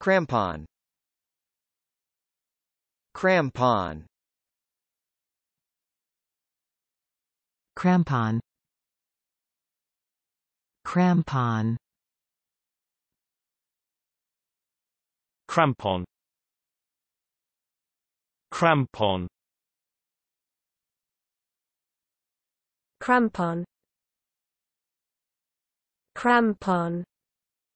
Crampon Crampon Crampon Crampon Crampon Crampon Crampon Crampon